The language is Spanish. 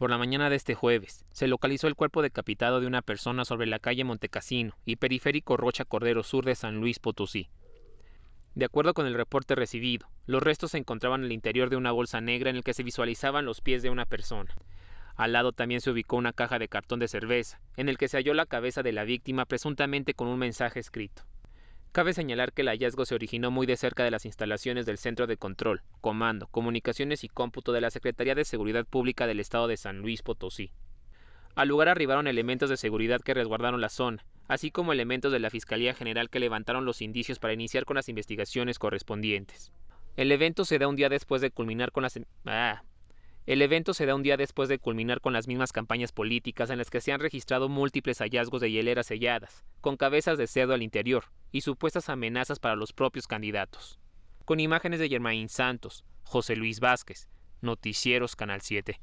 Por la mañana de este jueves, se localizó el cuerpo decapitado de una persona sobre la calle Montecasino y periférico Rocha Cordero Sur de San Luis Potosí. De acuerdo con el reporte recibido, los restos se encontraban en el interior de una bolsa negra en el que se visualizaban los pies de una persona. Al lado también se ubicó una caja de cartón de cerveza, en el que se halló la cabeza de la víctima presuntamente con un mensaje escrito. Cabe señalar que el hallazgo se originó muy de cerca de las instalaciones del Centro de Control, Comando, Comunicaciones y Cómputo de la Secretaría de Seguridad Pública del Estado de San Luis Potosí. Al lugar arribaron elementos de seguridad que resguardaron la zona, así como elementos de la Fiscalía General que levantaron los indicios para iniciar con las investigaciones correspondientes. El evento se da un día después de culminar con las... Em, ah, el evento se da un día después de culminar con las mismas campañas políticas en las que se han registrado múltiples hallazgos de hieleras selladas, con cabezas de cerdo al interior, y supuestas amenazas para los propios candidatos. Con imágenes de Germain Santos, José Luis Vázquez, Noticieros Canal 7.